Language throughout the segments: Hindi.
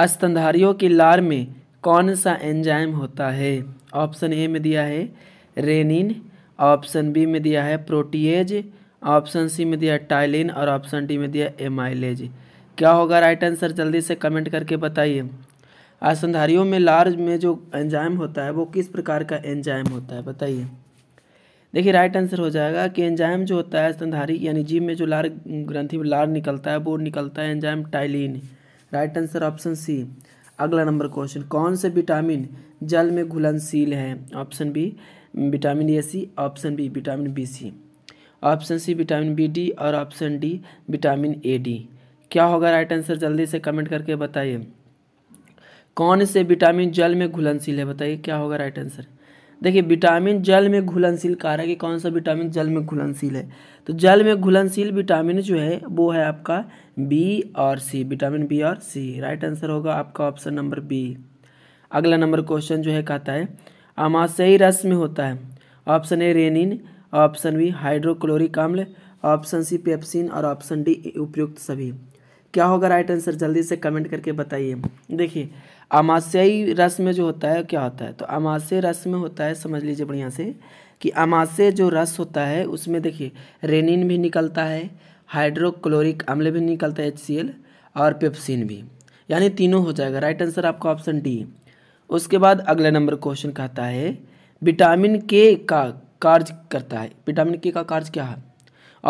अस्तंधारियों की लार में कौन सा एंजाइम होता है ऑप्शन ए में दिया है रेनिन ऑप्शन बी में दिया है प्रोटीएज ऑप्शन सी में दिया टाइलिन और ऑप्शन डी में दिया एमाइलेज क्या होगा राइट आंसर जल्दी से कमेंट करके बताइए आसनधारियों में लार्ज में जो एंजाइम होता है वो किस प्रकार का एंजाइम होता है बताइए देखिए राइट आंसर हो जाएगा कि एंजाइम जो होता है स्तनधारी यानी जीव में जो लार ग्रंथि में लार निकलता है वो निकलता है enzyme ptyalin right answer option C अगला नंबर क्वेश्चन कौन से विटामिन जल में घुलनशील है option B vitamin A C option B vitamin B C option C vitamin B D और option D vitamin A D क्या होगा राइट आंसर जल्दी से कमेंट करके बताइए कौन से विटामिन जल में घुलनशील है बताइए क्या होगा राइट आंसर देखिए विटामिन जल में घुलनशील कारक है कौन सा विटामिन जल में घुलनशील है तो जल में घुलनशील विटामिन जो है वो है आपका बी और सी विटामिन बी और सी राइट आंसर होगा आपका ऑप्शन नंबर बी अगला नंबर क्वेश्चन जो है कहता है आमाशयी रस में होता है option A rennin option B hydrochloric अम्ल ऑप्शन सी पेप्सिन और ऑप्शन डी उपयुक्त सभी क्या होगा राइट आंसर जल्दी से कमेंट करके बताइए देखिए अमाशयी रस में जो होता है क्या होता है तो अमाशय रस में होता है समझ लीजिए बढ़िया से कि अमाश्य जो रस होता है उसमें देखिए रेनिन भी निकलता है हाइड्रोक्लोरिक अम्ल भी निकलता है एच और पेप्सिन भी यानी तीनों हो जाएगा राइट आंसर आपका ऑप्शन डी उसके बाद अगला नंबर क्वेश्चन कहता है विटामिन के का कार्य करता है विटामिन के का कार्य क्या है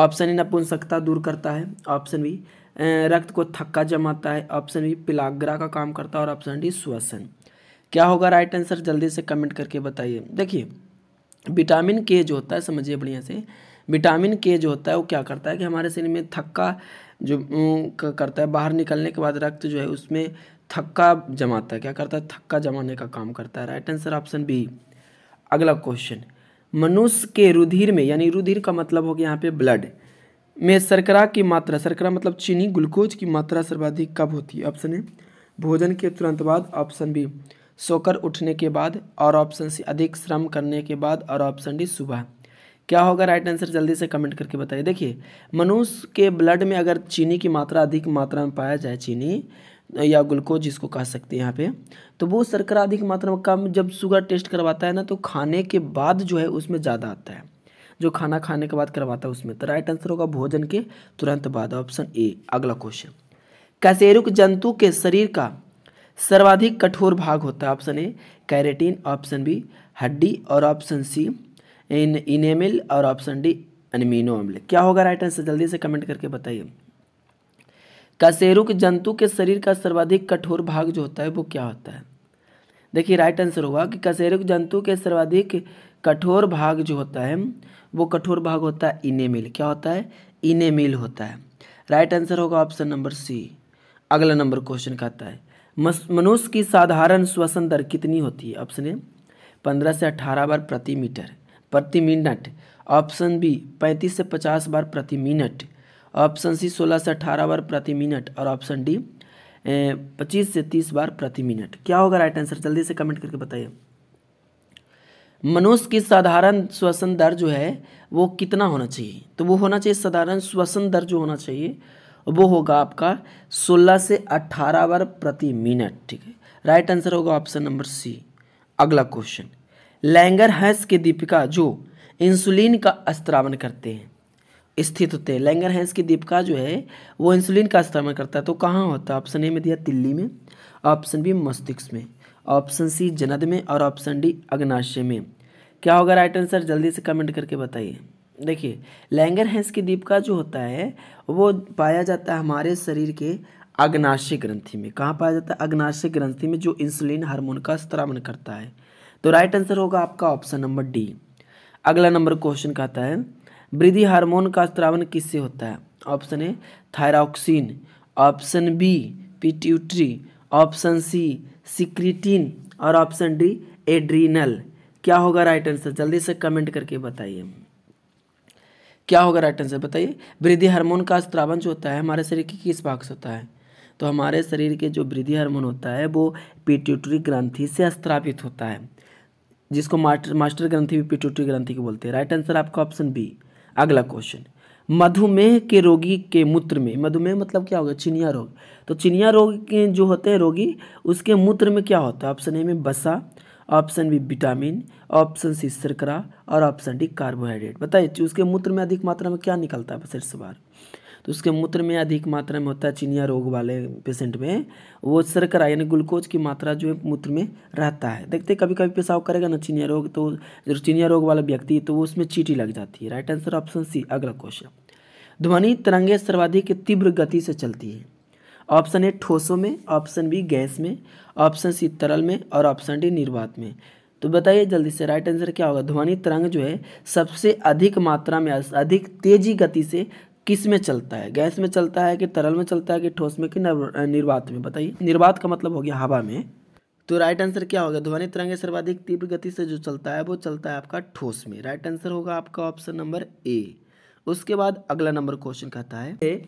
ऑप्शन ए नपुंसकता दूर करता है ऑप्शन बी रक्त को थक्का जमाता है ऑप्शन बी पिलाग्रा का काम करता है और ऑप्शन डी श्वसन क्या होगा राइट आंसर जल्दी से कमेंट करके बताइए देखिए विटामिन के जो होता है समझिए बढ़िया से विटामिन के जो होता है वो क्या करता है कि हमारे शरीर में थक्का जो करता है बाहर निकलने के बाद रक्त जो है उसमें थक्का जमाता है क्या करता है थक्का जमाने का काम करता है राइट आंसर ऑप्शन बी अगला क्वेश्चन मनुष्य के रुधिर में यानी रुधिर का मतलब हो गया यहाँ पे ब्लड में शर्करा की मात्रा शर्करा मतलब चीनी ग्लूकोज की मात्रा सर्वाधिक कब होती है ऑप्शन ए भोजन के तुरंत बाद ऑप्शन बी सोकर उठने के बाद और ऑप्शन सी अधिक श्रम करने के बाद और ऑप्शन डी सुबह क्या होगा राइट आंसर जल्दी से कमेंट करके बताइए देखिए मनुष्य के ब्लड में अगर चीनी की मात्रा अधिक मात्रा में पाया जाए चीनी या ग्लूकोज जिसको कह सकते हैं यहाँ पे तो वो शर्करा अधिक मात्रा में कम जब शुगर टेस्ट करवाता है ना तो खाने के बाद जो है उसमें ज़्यादा आता है जो खाना खाने के बाद करवाता है उसमें तो राइट आंसर होगा भोजन के तुरंत बाद ऑप्शन ए अगला क्वेश्चन कशेरुक जंतु के शरीर का सर्वाधिक कठोर भाग होता है option A keratin option B हड्डी और ऑप्शन सी इन इनेमिल और ऑप्शन डी अनमीनो अम्ल क्या होगा राइट आंसर जल्दी से कमेंट करके बताइए कशेरुक जंतु के शरीर का सर्वाधिक कठोर भाग जो होता है वो क्या होता है देखिए राइट आंसर होगा कि कशेरुक जंतु के सर्वाधिक कठोर भाग जो होता है वो कठोर भाग होता है इनेमिल क्या होता है इनेमिल होता है राइट आंसर होगा ऑप्शन नंबर सी अगला नंबर क्वेश्चन कहता है मनुष्य की साधारण श्वसन दर कितनी होती है ऑप्शन ए पंद्रह से अठारह बार प्रति मीटर प्रति मिनट ऑप्शन बी पैंतीस से पचास बार प्रति मिनट ऑप्शन सी सोलह से अठारह बार प्रति मिनट और ऑप्शन डी पच्चीस से तीस बार प्रति मिनट क्या होगा राइट आंसर जल्दी से कमेंट करके बताइए मनुष्य की साधारण श्वसन दर जो है वो कितना होना चाहिए तो वो होना चाहिए साधारण श्वसन दर जो होना चाहिए वो होगा आपका 16 से 18 बार प्रति मिनट ठीक है राइट आंसर होगा ऑप्शन नंबर सी अगला क्वेश्चन लैंगर हैंस की दीपिका जो इंसुलिन का स्त्रावन करते हैं स्थित होते हैं लैंगर हैंस की दीपिका जो है वो इंसुलिन का स्त्रावन करता है तो कहाँ होता है ऑप्शन ए में दिया दिल्ली में ऑप्शन बी मस्तिष्क में ऑप्शन सी जनद में और ऑप्शन डी अग्नाशय में क्या होगा राइट आंसर जल्दी से कमेंट करके बताइए देखिए लैंगर हैंस की दीपका जो होता है वो पाया जाता है हमारे शरीर के अग्नाशय ग्रंथि में कहाँ पाया जाता है अग्नाशय ग्रंथि में जो इंसुलिन हार्मोन का स्त्रावन करता है तो राइट आंसर होगा आपका ऑप्शन नंबर डी अगला नंबर क्वेश्चन कहता है वृद्धि हार्मोन का स्त्रावन किससे होता है option A thyroxine option B pituitary option C secretin और ऑप्शन डी एड्रीनल क्या होगा राइट आंसर जल्दी से कमेंट करके बताइए क्या होगा राइट आंसर बताइए वृद्धि हार्मोन का स्त्रावन जो होता है हमारे शरीर के किस भाग से होता है तो हमारे शरीर के जो वृद्धि हार्मोन होता है वो पिट्यूटरी ग्रंथि से स्त्रावित होता है जिसको मास्टर मास्टर ग्रंथि भी पिट्यूटरी ग्रंथि को बोलते हैं राइट आंसर आपका ऑप्शन बी अगला क्वेश्चन मधुमेह के रोगी के मूत्र में मधुमेह मतलब क्या होगा चिनिया रोग तो चिनिया रोग के जो होते हैं रोगी उसके मूत्र में क्या होता है ऑप्शन ए में बसा option B vitamin option C शर्करा और ऑप्शन डी कार्बोहाइड्रेट बताइए उसके मूत्र में अधिक मात्रा में क्या निकलता है सिर सवार तो उसके मूत्र में अधिक मात्रा में होता है चिनिया रोग वाले पेशेंट में वो शर्करा यानी ग्लूकोज की मात्रा जो है मूत्र में रहता है देखते कभी कभी पेशाव करेगा ना चिनिया रोग तो चिनिया रोग वाला व्यक्ति तो उसमें चीटी लग जाती है राइट आंसर ऑप्शन सी अगला क्वेश्चन ध्वनि तरंगे सर्वाधिक तीव्र गति से चलती है ऑप्शन ए ठोसों में ऑप्शन बी गैस में ऑप्शन सी तरल में और ऑप्शन डी निर्वात में तो बताइए जल्दी से राइट आंसर क्या होगा ध्वनि तरंग जो है सबसे अधिक मात्रा में अधिक तेजी गति से किस में चलता है गैस में चलता है कि तरल में चलता है कि ठोस में कि निर्वात में बताइए निर्वात का मतलब हो गया हवा में तो राइट आंसर क्या होगा ध्वनि तरंगे सर्वाधिक तीव्र गति से जो चलता है वो चलता है आपका ठोस में राइट आंसर होगा आपका ऑप्शन नंबर ए उसके बाद अगला नंबर क्वेश्चन कहता है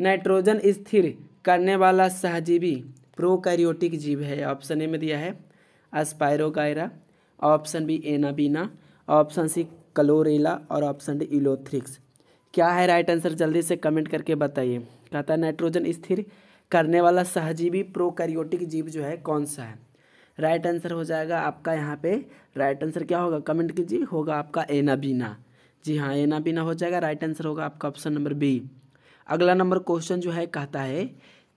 नाइट्रोजन स्थिर करने वाला सहजीवी प्रोकैरियोटिक जीव है ऑप्शन ए में दिया है Spirogyra option B Anabaena option C Chlorella और ऑप्शन डी इलोथ्रिक्स क्या है राइट आंसर जल्दी से कमेंट करके बताइए कहता है नाइट्रोजन स्थिर करने वाला सहजीवी प्रोकैरियोटिक जीव जो है कौन सा है राइट आंसर हो जाएगा आपका यहाँ पे राइट आंसर क्या होगा कमेंट कीजिए होगा आपका एनाबीना जी हाँ ये ना भी ना हो जाएगा राइट आंसर होगा आपका ऑप्शन नंबर बी अगला नंबर क्वेश्चन जो है कहता है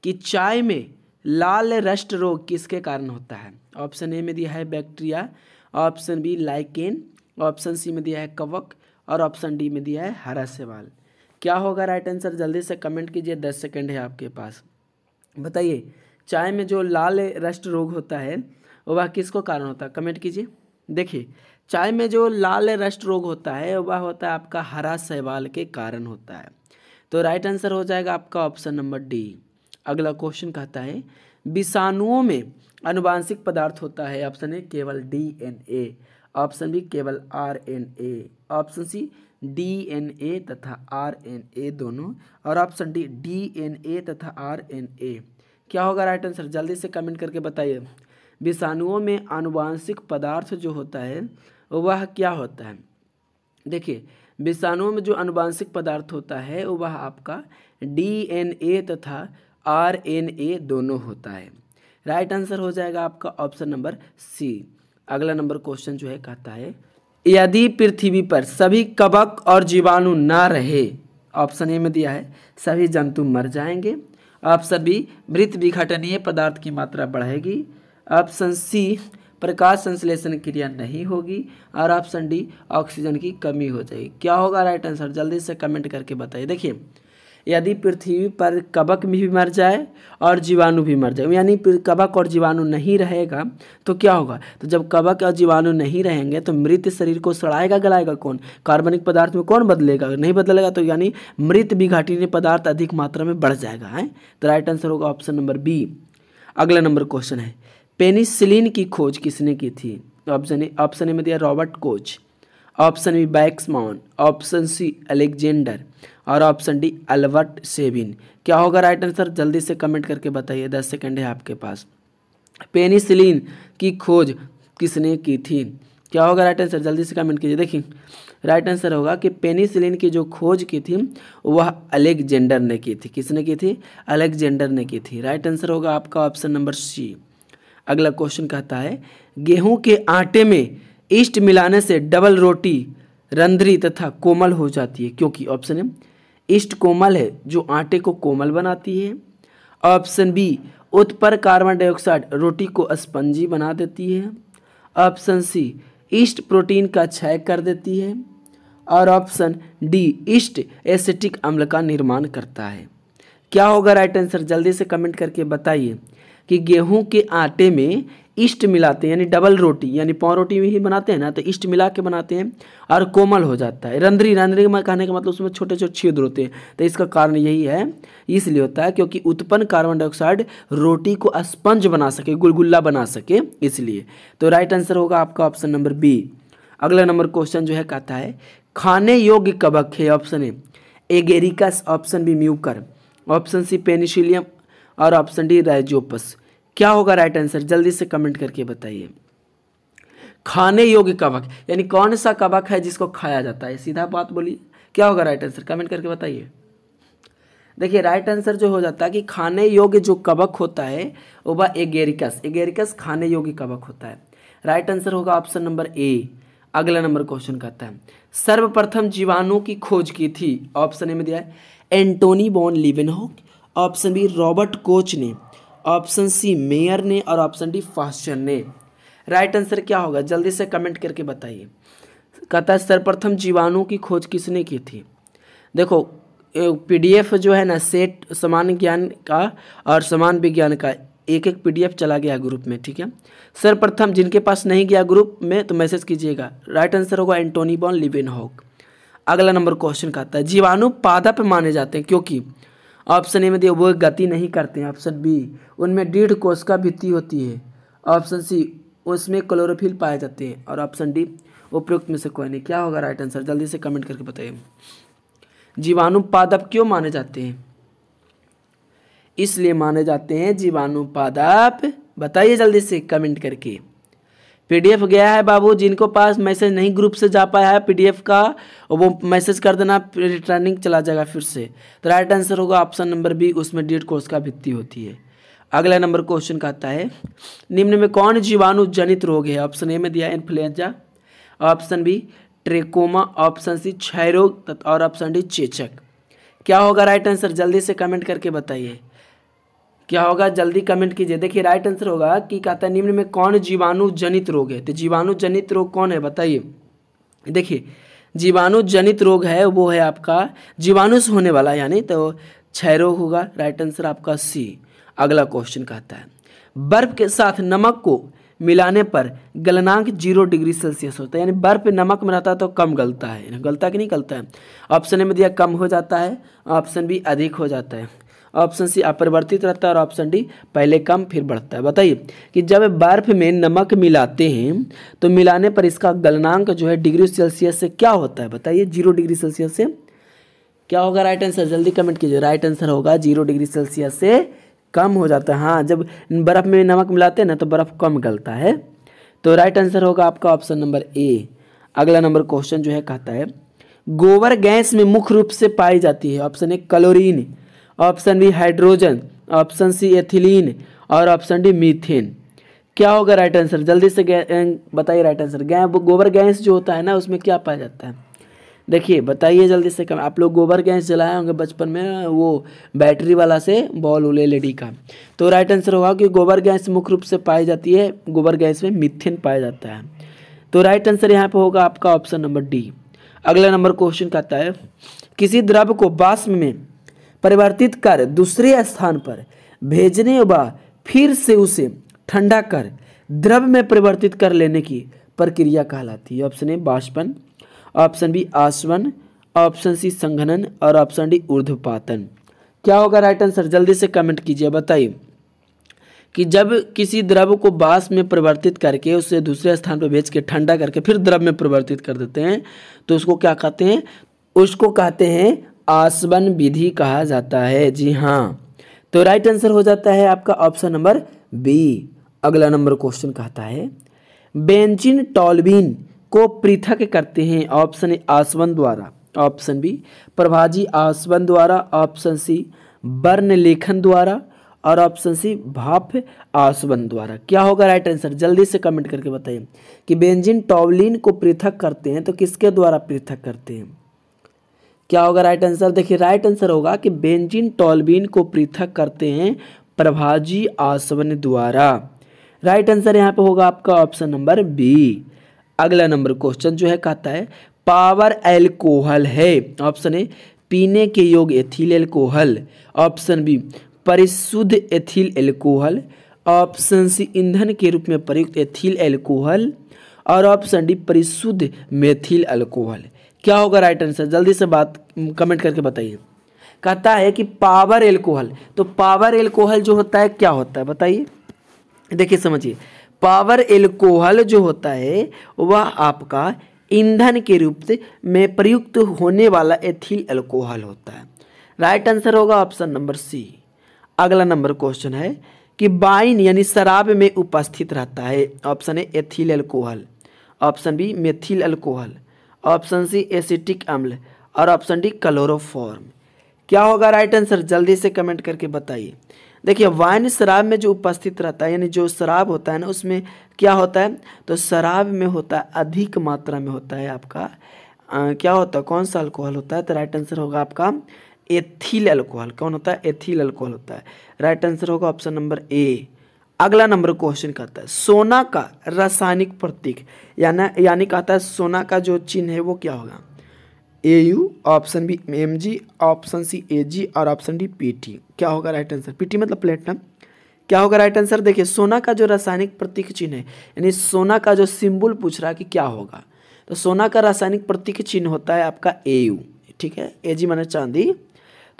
कि चाय में लाल रस्ट रोग किसके कारण होता है ऑप्शन ए में दिया है bacteria option B lichen option C में दिया है कवक और ऑप्शन डी में दिया है हरा सेवाल क्या होगा राइट आंसर जल्दी से कमेंट कीजिए दस सेकेंड है आपके पास बताइए चाय में जो लाल रस्ट रोग होता है वह किसको कारण होता है कमेंट कीजिए देखिए चाय में जो लाल रस्ट रोग होता है वह होता है आपका हरा शैवाल के कारण होता है तो राइट आंसर हो जाएगा आपका ऑप्शन नंबर डी अगला क्वेश्चन कहता है विषाणुओं में अनुवांशिक पदार्थ होता है ऑप्शन ए केवल D N A option B केवल R N A option C D N A तथा आर एन ए दोनों और option D D N A तथा आर एन ए क्या होगा राइट आंसर जल्दी से कमेंट करके बताइए विषाणुओं में आनुवांशिक पदार्थ जो होता है वह क्या होता है देखिए विषाणुओं में जो अनुवांशिक पदार्थ होता है वह आपका डीएनए तथा आरएनए दोनों होता है राइट आंसर हो जाएगा आपका ऑप्शन नंबर सी अगला नंबर क्वेश्चन जो है कहता है यदि पृथ्वी पर सभी कवक और जीवाणु ना रहे ऑप्शन ए में दिया है सभी जंतु मर जाएंगे ऑप्शन बी वृत्त विघटनीय पदार्थ की मात्रा बढ़ेगी ऑप्शन सी प्रकाश संश्लेषण क्रिया नहीं होगी और ऑप्शन डी ऑक्सीजन की कमी हो जाएगी क्या होगा राइट आंसर जल्दी से कमेंट करके बताइए देखिए यदि पृथ्वी पर कबक भी मर जाए और जीवाणु भी मर जाए यानी कबक और जीवाणु नहीं रहेगा तो क्या होगा तो जब कबक और जीवाणु नहीं रहेंगे तो मृत शरीर को सड़ाएगा गलाएगा कौन कार्बनिक पदार्थ में कौन बदलेगा नहीं बदलेगा तो यानी मृत विघाटिनी पदार्थ अधिक मात्रा में बढ़ जाएगा तो है तो राइट आंसर होगा ऑप्शन नंबर बी अगला नंबर क्वेश्चन है पेनिसिलिन की खोज किसने की थी ऑप्शन ए ऑप्शन ए में दिया Robert Koch option B Waksman option C Alexander और ऑप्शन डी अल्बर्ट सेबिन क्या होगा राइट आंसर जल्दी से कमेंट करके बताइए दस सेकेंड है आपके पास पेनिसिलिन की खोज किसने की थी क्या होगा राइट आंसर जल्दी से कमेंट कीजिए देखिए राइट आंसर होगा कि पेनिसिलिन की जो खोज की थी वह अलेक्जेंडर ने की थी किसने की थी अलेक्जेंडर ने की थी राइट आंसर होगा आपका ऑप्शन नंबर सी अगला क्वेश्चन कहता है गेहूं के आटे में ईस्ट मिलाने से डबल रोटी रंध्री तथा कोमल हो जाती है क्योंकि ऑप्शन ए ईस्ट कोमल है जो आटे को कोमल बनाती है ऑप्शन बी उत्पर कार्बन डाइऑक्साइड रोटी को स्पंजी बना देती है ऑप्शन सी ईस्ट प्रोटीन का क्षय कर देती है और ऑप्शन डी ईस्ट एसिटिक अम्ल का निर्माण करता है क्या होगा राइट आंसर जल्दी से कमेंट करके बताइए कि गेहूं के आटे में ईस्ट मिलाते हैं यानी डबल रोटी यानी पाव रोटी में ही बनाते हैं ना तो ईस्ट मिला के बनाते हैं और कोमल हो जाता है रंध्री रंध्री में कहने का मतलब उसमें छोटे छोटे छेद होते हैं तो इसका कारण यही है इसलिए होता है क्योंकि उत्पन्न कार्बन डाइऑक्साइड रोटी को स्पंज बना सके गुलगुल्ला बना सके इसलिए तो राइट आंसर होगा आपका ऑप्शन नंबर बी अगला नंबर क्वेश्चन जो है कहता है खाने योग्य कबक है option A Agaricus option B Mucor option C Penicillium और ऑप्शन डी राइजोपस क्या होगा राइट आंसर जल्दी से कमेंट करके बताइए खाने योग्य कवक यानी कौन सा कवक है जिसको खाया जाता है सीधा बात बोलिए क्या होगा राइट आंसर कमेंट करके बताइए देखिए राइट आंसर जो हो जाता है कि खाने योग्य जो कवक होता है वो वह एगेरिकस एगेरिकस खाने योग्य कवक होता है राइट आंसर होगा ऑप्शन नंबर ए अगला नंबर क्वेश्चन कहता है सर्वप्रथम जीवाणु की खोज की थी ऑप्शन ए में दिया है Antonie von Leeuwenhoek option B Robert Koch ने ऑप्शन सी मेयर ने और ऑप्शन डी फास्टर ने राइट आंसर क्या होगा जल्दी से कमेंट करके बताइए कहता है सर्वप्रथम जीवाणु की खोज किसने की थी देखो पीडीएफ जो है ना सेट समान ज्ञान का और समान विज्ञान का एक एक पीडीएफ चला गया ग्रुप में ठीक है सर्वप्रथम जिनके पास नहीं गया ग्रुप में तो मैसेज कीजिएगा राइट आंसर होगा एंटोनी बॉन लिविन हॉक अगला नंबर क्वेश्चन कहता है जीवाणु पादप माने जाते हैं क्योंकि ऑप्शन ए में दिया वो गति नहीं करते हैं ऑप्शन बी उनमें दीर्घ का भित्ति होती है ऑप्शन सी उसमें क्लोरोफिल पाए जाते हैं और ऑप्शन डी उपयुक्त में से कोई नहीं क्या होगा राइट आंसर जल्दी से कमेंट करके बताइए जीवाणु पादप क्यों माने जाते हैं इसलिए माने जाते हैं जीवाणु पादप बताइए जल्दी से कमेंट करके पीडीएफ गया है बाबू जिनको पास मैसेज नहीं ग्रुप से जा पाया है पीडीएफ का वो मैसेज कर देना रिटर्निंग चला जाएगा फिर से तो राइट आंसर होगा ऑप्शन नंबर बी उसमें डेट कोर्स का भित्ती होती है अगला नंबर क्वेश्चन कहता है निम्न में कौन जीवाणु जनित रोग है ऑप्शन ए में दिया influenza option B trachoma option C क्षय रोग और ऑप्शन डी चेचक क्या होगा राइट आंसर जल्दी से कमेंट करके बताइए क्या होगा जल्दी कमेंट कीजिए देखिए राइट आंसर होगा कि कहता है निम्न में कौन जीवाणु जनित रोग है तो जीवाणु जनित रोग कौन है बताइए देखिए जीवाणु जनित रोग है वो है आपका जीवाणु से होने वाला यानी तो क्षय रोग होगा राइट आंसर आपका सी अगला क्वेश्चन कहता है बर्फ के साथ नमक को मिलाने पर गलनांक जीरो डिग्री सेल्सियस होता है यानी बर्फ नमक में रहता है तो कम गलता है गलता कि नहीं गलता है ऑप्शन ए में दिया कम हो जाता है ऑप्शन बी अधिक हो जाता है ऑप्शन सी अपरिवर्तित रहता है और ऑप्शन डी पहले कम फिर बढ़ता है बताइए कि जब बर्फ में नमक मिलाते हैं तो मिलाने पर इसका गलनांक जो है डिग्री सेल्सियस से क्या होता है बताइए जीरो डिग्री सेल्सियस से क्या होगा राइट आंसर जल्दी कमेंट कीजिए राइट आंसर होगा जीरो डिग्री सेल्सियस से कम हो जाता है हाँ जब बर्फ़ में नमक मिलाते हैं ना तो बर्फ़ कम गलता है तो राइट आंसर होगा आपका ऑप्शन नंबर ए अगला नंबर क्वेश्चन जो है कहता है गोबर गैस में मुख्य रूप से पाई जाती है option A chlorine option B hydrogen option C ethylene और ऑप्शन डी मीथेन क्या होगा राइट आंसर जल्दी से अं, बताइए राइट आंसर गै गोबर गैस जो होता है ना उसमें क्या पाया जाता है देखिए बताइए जल्दी से कम आप लोग गोबर गैस जलाए होंगे बचपन में वो बैटरी वाला से बॉल उले एल का तो राइट आंसर होगा कि गोबर गैस मुख्य रूप से पाई जाती है गोबर गैस में मिथिन पाया जाता है तो राइट आंसर यहाँ पे होगा आपका ऑप्शन नंबर डी अगला नंबर क्वेश्चन का आता है किसी द्रव को बास्म में परिवर्तित कर दूसरे स्थान पर भेजने व फिर से उसे ठंडा कर द्रव में परिवर्तित कर लेने की प्रक्रिया कहलाती है ऑप्शन ए बाष्पन ऑप्शन बी आसवन ऑप्शन सी संघनन और ऑप्शन डी ऊर्ध्वपातन क्या होगा राइट आंसर जल्दी से कमेंट कीजिए बताइए कि जब किसी द्रव को बास में परिवर्तित करके उसे दूसरे स्थान पर भेज के ठंडा करके फिर द्रव में परिवर्तित कर देते हैं तो उसको क्या कहते हैं उसको कहते हैं आसवन विधि कहा जाता है जी हाँ तो राइट आंसर हो जाता है आपका ऑप्शन नंबर बी अगला नंबर क्वेश्चन कहता है बेंजिन टॉलबिन को पृथक करते हैं ऑप्शन ए आसवन द्वारा ऑप्शन बी प्रभाजी आसवन द्वारा ऑप्शन सी वर्ण लेखन द्वारा और ऑप्शन सी भाप आसवन द्वारा क्या होगा राइट आंसर जल्दी से कमेंट करके बताइए कि बेंजिन टॉवलिन को पृथक करते हैं तो किसके द्वारा पृथक करते हैं क्या होगा राइट आंसर देखिए राइट आंसर होगा कि बेंजीन टॉलबीन को पृथक करते हैं प्रभाजी आसवन द्वारा राइट आंसर यहाँ पे होगा आपका ऑप्शन नंबर बी अगला नंबर क्वेश्चन जो है कहता है पावर एल्कोहल है ऑप्शन ए पीने के योग एथिल एल्कोहल ऑप्शन बी परिशुद्ध एथिल एल्कोहल ऑप्शन सी ईंधन के रूप में प्रयुक्त एथिल एल्कोहल और ऑप्शन डी परिशुद्ध मेथिल अल्कोहल क्या होगा राइट आंसर जल्दी से बात कमेंट करके बताइए कहता है कि पावर एल्कोहल तो पावर एल्कोहल जो होता है क्या होता है बताइए देखिए समझिए पावर एल्कोहल जो होता है वह आपका ईंधन के रूप में प्रयुक्त होने वाला एथिल एल्कोहल होता है राइट आंसर होगा ऑप्शन नंबर सी अगला नंबर क्वेश्चन है कि बाइन यानी शराब में उपस्थित रहता है option A ethyl alcohol option B methyl alcohol option C acetic अम्ल और ऑप्शन डी क्लोरोफॉर्म क्या होगा राइट आंसर जल्दी से कमेंट करके बताइए देखिए वाइन शराब में जो उपस्थित रहता है यानी जो शराब होता है ना उसमें क्या होता है तो शराब में होता है अधिक मात्रा में होता है आपका आ, क्या होता है कौन सा अल्कोहल होता है तो राइट आंसर होगा आपका एथिल अल्कोहल कौन होता है एथिल अल्कोहल होता है राइट आंसर होगा ऑप्शन नंबर ए अगला नंबर क्वेश्चन कहता है सोना का रासायनिक प्रतीक यानी यानी कहता है सोना का जो चिन्ह है वो क्या होगा A U option B M G option C A G और ऑप्शन डी पी टी क्या होगा राइट आंसर पी टी मतलब प्लेटनम क्या होगा राइट आंसर देखिए सोना का जो रासायनिक प्रतीक चिन्ह है यानी सोना का जो सिंबल पूछ रहा है कि क्या होगा तो सोना का रासायनिक प्रतीक चिन्ह होता है आपका ए यू ठीक है ए जी मैंने चांदी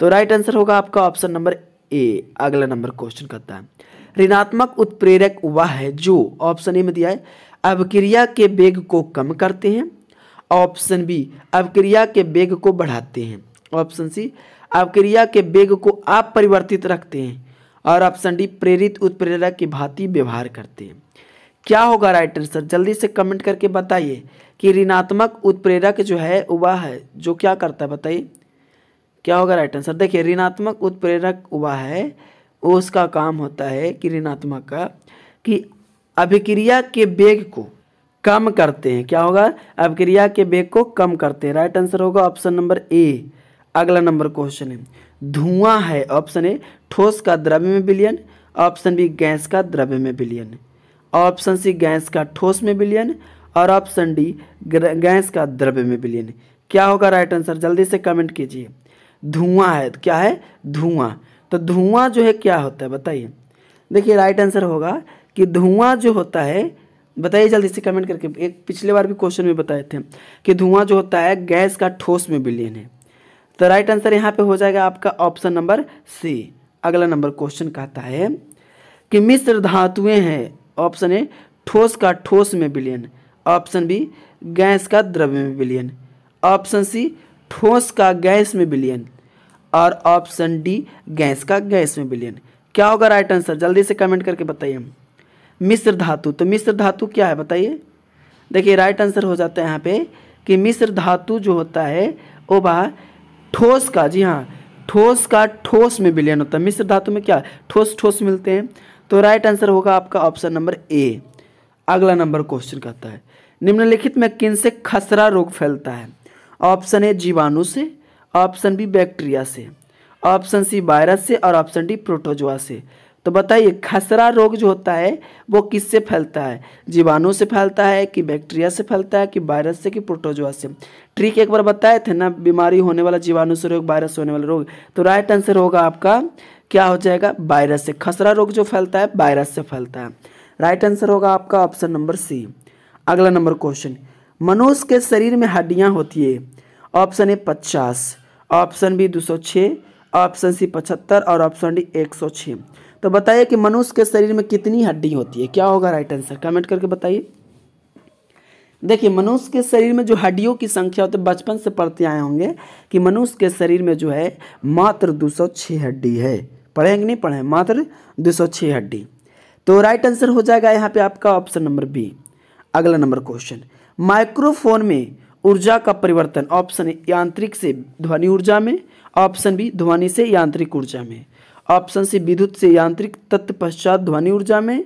तो राइट आंसर होगा आपका ऑप्शन नंबर ए अगला नंबर क्वेश्चन करता है ऋणात्मक उत्प्रेरक वह है जो ऑप्शन ए में दिया है अवक्रिया के वेग को कम करते हैं ऑप्शन बी अवक्रिया के वेग को बढ़ाते हैं ऑप्शन सी अवक्रिया के वेग को अपरिवर्तित रखते हैं और ऑप्शन डी प्रेरित उत्प्रेरक की भांति व्यवहार करते हैं क्या होगा राइट आंसर जल्दी से कमेंट करके बताइए कि ऋणात्मक उत्प्रेरक जो है वह है जो क्या करता है बताइए क्या होगा राइट आंसर देखिए ऋणात्मक उत्प्रेरक वह है उसका काम होता है किरणात्मक का कि अभिक्रिया के वेग को कम करते हैं क्या होगा अभिक्रिया के वेग को कम करते हैं राइट आंसर होगा ऑप्शन नंबर ए अगला नंबर क्वेश्चन है धुआं है ऑप्शन ए ठोस का द्रव्य में बिलियन ऑप्शन बी गैस का द्रव्य में बिलियन ऑप्शन सी गैस का ठोस में बिलियन और ऑप्शन डी गैस का द्रव्य में बिलियन क्या होगा राइट आंसर जल्दी से कमेंट कीजिए धुआं है क्या है धुआं तो धुआं जो है क्या होता है बताइए देखिए राइट आंसर होगा कि धुआं जो होता है बताइए जल्दी से कमेंट करके एक पिछले बार भी क्वेश्चन में बताए थे कि धुआं जो होता है गैस का ठोस में विलीन है तो राइट आंसर यहाँ पे हो जाएगा आपका ऑप्शन नंबर सी अगला नंबर क्वेश्चन कहता है कि मिश्र धातुएं हैं ऑप्शन ए ठोस का ठोस में विलीन ऑप्शन बी गैस का द्रव्य में विलीन ऑप्शन सी ठोस का गैस में विलीन और ऑप्शन डी गैस का गैस में विलयन क्या होगा राइट आंसर जल्दी से कमेंट करके बताइए मिश्र धातु तो मिश्र धातु क्या है बताइए देखिए राइट आंसर हो जाता है यहाँ पे कि मिश्र धातु जो होता है वो बा ठोस का जी हाँ ठोस का ठोस में विलयन होता है मिश्र धातु में क्या ठोस ठोस मिलते हैं तो राइट आंसर होगा आपका ऑप्शन नंबर ए अगला नंबर क्वेश्चन कहता है निम्नलिखित में किन से खसरा रोग फैलता है ऑप्शन ए जीवाणु से ऑप्शन बी बैक्टीरिया से ऑप्शन सी वायरस से और ऑप्शन डी प्रोटोजोआ से तो बताइए खसरा रोग जो होता है वो किससे फैलता है जीवाणु से फैलता है कि बैक्टीरिया से फैलता है कि वायरस से कि प्रोटोजोआ से ट्रिक एक बार बताए थे ना बीमारी होने वाला जीवाणु से रोग वायरस होने वाला रोग तो राइट आंसर होगा आपका क्या हो जाएगा वायरस से खसरा रोग जो फैलता है वायरस से फैलता है राइट आंसर होगा आपका ऑप्शन नंबर सी अगला नंबर क्वेश्चन मनुष्य के शरीर में हड्डियाँ होती है ऑप्शन ए पचास ऑप्शन बी 206 ऑप्शन सी 75 और ऑप्शन डी 106 तो बताइए कि मनुष्य के शरीर में कितनी हड्डी होती है क्या होगा राइट आंसर कमेंट करके बताइए देखिए मनुष्य के शरीर में जो हड्डियों की संख्या होती है बचपन से पढ़ते आए होंगे कि मनुष्य के शरीर में जो है मात्र 206 हड्डी है पढ़ेंगे नहीं पढ़ें मात्र 206 हड्डी तो राइट आंसर हो जाएगा यहाँ पे आपका ऑप्शन नंबर बी अगला नंबर क्वेश्चन माइक्रोफोन में ऊर्जा का परिवर्तन ऑप्शन ए यांत्रिक से ध्वनि ऊर्जा में ऑप्शन बी ध्वनि से यांत्रिक ऊर्जा में ऑप्शन सी विद्युत से यांत्रिक तत्पश्चात ध्वनि ऊर्जा में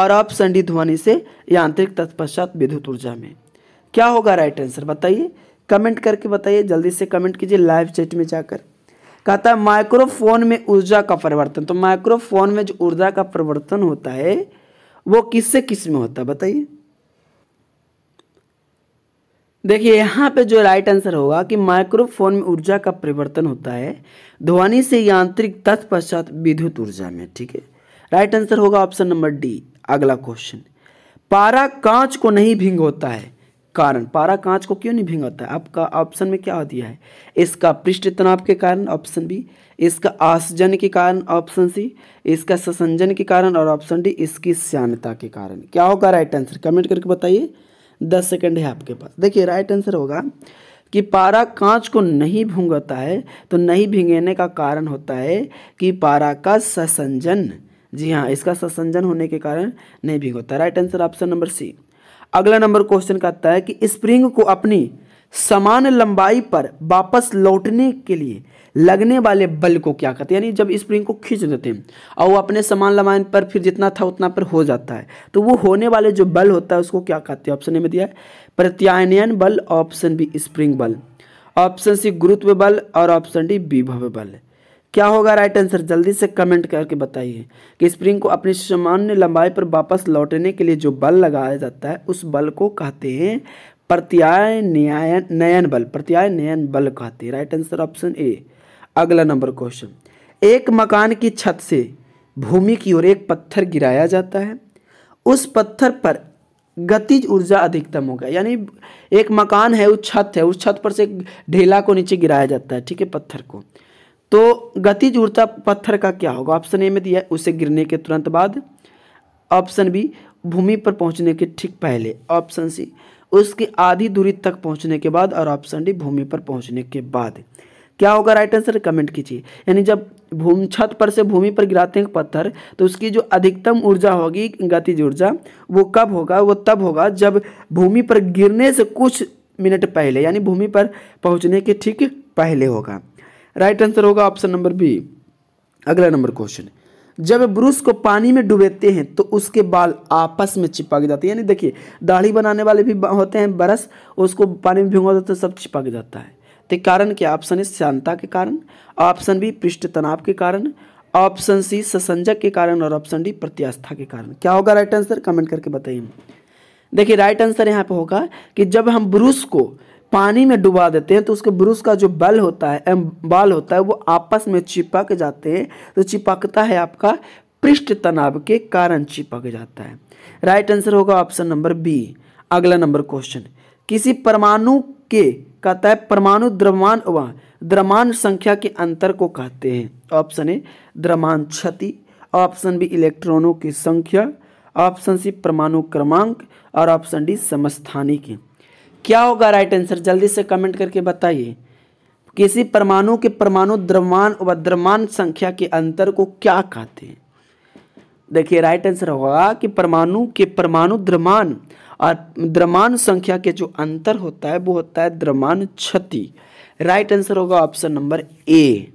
और ऑप्शन डी ध्वनि से यांत्रिक तत्पश्चात विद्युत ऊर्जा में क्या होगा राइट आंसर बताइए कमेंट करके बताइए जल्दी से कमेंट कीजिए लाइव चैट में जाकर कहता है माइक्रोफोन में ऊर्जा का परिवर्तन तो माइक्रोफोन में जो ऊर्जा का परिवर्तन होता है वो किससे किस में होता है बताइए देखिए यहाँ पे जो राइट आंसर होगा कि माइक्रोफोन में ऊर्जा का परिवर्तन होता है ध्वनि से यांत्रिक तत्पश्चात विद्युत ऊर्जा में ठीक है राइट आंसर होगा ऑप्शन नंबर डी अगला क्वेश्चन पारा कांच को नहीं भिंग होता है कारण पारा कांच को क्यों नहीं होता है आपका ऑप्शन में क्या दिया है इसका पृष्ठ तनाव के कारण ऑप्शन बी इसका आसजन के कारण ऑप्शन सी इसका ससंजन के कारण और ऑप्शन डी इसकी श्यानता के कारण क्या होगा राइट आंसर कमेंट करके बताइए दस सेकंड है आपके पास देखिए राइट आंसर होगा कि पारा कांच को नहीं भूंगता है तो नहीं भींगने का कारण होता है कि पारा का ससंजन जी हाँ इसका ससंजन होने के कारण नहीं होता right answer option number C अगला नंबर क्वेश्चन कहता है कि स्प्रिंग को अपनी समान लंबाई पर वापस लौटने के लिए लगने वाले बल को क्या कहते हैं यानी जब स्प्रिंग को खींच देते हैं और वो अपने समान लमान पर फिर जितना था उतना पर हो जाता है तो वो होने वाले जो बल होता है उसको क्या कहते हैं ऑप्शन ए में दिया है प्रत्यायनयन बल ऑप्शन बी स्प्रिंग बल ऑप्शन सी गुरुत्व बल और ऑप्शन डी विभव बल क्या होगा राइट आंसर जल्दी से कमेंट करके बताइए कि स्प्रिंग को अपनी सामान्य लंबाई पर वापस लौटने के लिए जो बल लगाया जाता है उस बल को कहते हैं प्रत्याय न्यायन नयन बल प्रत्याय नयन बल कहते हैं राइट आंसर ऑप्शन ए अगला नंबर क्वेश्चन एक मकान की छत से भूमि की ओर एक पत्थर गिराया जाता है उस पत्थर पर गतिज ऊर्जा अधिकतम होगा यानी एक मकान है उस छत है उस छत पर से ढेला को नीचे गिराया जाता है ठीक है पत्थर को तो गतिज ऊर्जा पत्थर का क्या होगा ऑप्शन ए में दिया उसे गिरने के तुरंत बाद ऑप्शन बी भूमि पर पहुंचने के ठीक पहले ऑप्शन सी उसकी आधी दूरी तक पहुंचने के बाद और ऑप्शन डी भूमि पर पहुंचने के बाद क्या होगा राइट आंसर कमेंट कीजिए यानी जब भूम छत पर से भूमि पर गिराते हैं पत्थर तो उसकी जो अधिकतम ऊर्जा होगी गतिज ऊर्जा वो कब होगा वो तब होगा जब भूमि पर गिरने से कुछ मिनट पहले यानी भूमि पर पहुंचने के ठीक पहले होगा राइट आंसर होगा ऑप्शन नंबर बी अगला नंबर क्वेश्चन जब ब्रूस को पानी में डूबेते हैं तो उसके बाल आपस में चिपक जाते हैं यानी देखिए दाढ़ी बनाने वाले भी होते हैं बरस उसको पानी में भिगो देते तो सब चिपक जाता है तो कारण क्या ऑप्शन है शांता के कारण ऑप्शन बी पृष्ठ तनाव के कारण ऑप्शन सी ससंजक के कारण और ऑप्शन डी प्रत्यास्था के कारण क्या होगा राइट आंसर कमेंट करके बताइए देखिए राइट आंसर यहाँ पे होगा कि जब हम ब्रूस को पानी में डुबा देते हैं तो उसके ब्रूस का जो बल होता है बाल होता है वो आपस में चिपक जाते हैं तो चिपकता है आपका पृष्ठ तनाव के कारण चिपक जाता है राइट आंसर होगा ऑप्शन नंबर बी अगला नंबर क्वेश्चन किसी परमाणु के कहता है परमाणु द्रव्यमान व द्रव्यमान संख्या के अंतर को कहते हैं ऑप्शन ए द्रव्यमान क्षति ऑप्शन बी इलेक्ट्रॉनों की संख्या ऑप्शन सी परमाणु क्रमांक और ऑप्शन डी समस्थानी की क्या होगा राइट आंसर जल्दी से कमेंट करके बताइए किसी परमाणु के परमाणु द्रव्यमान व द्रव्यमान संख्या के अंतर को क्या कहते हैं देखिए राइट आंसर होगा कि परमाणु के परमाणु द्रव्यमान और द्रमान संख्या के जो अंतर होता है वो होता है द्रमान क्षति राइट आंसर होगा ऑप्शन नंबर ए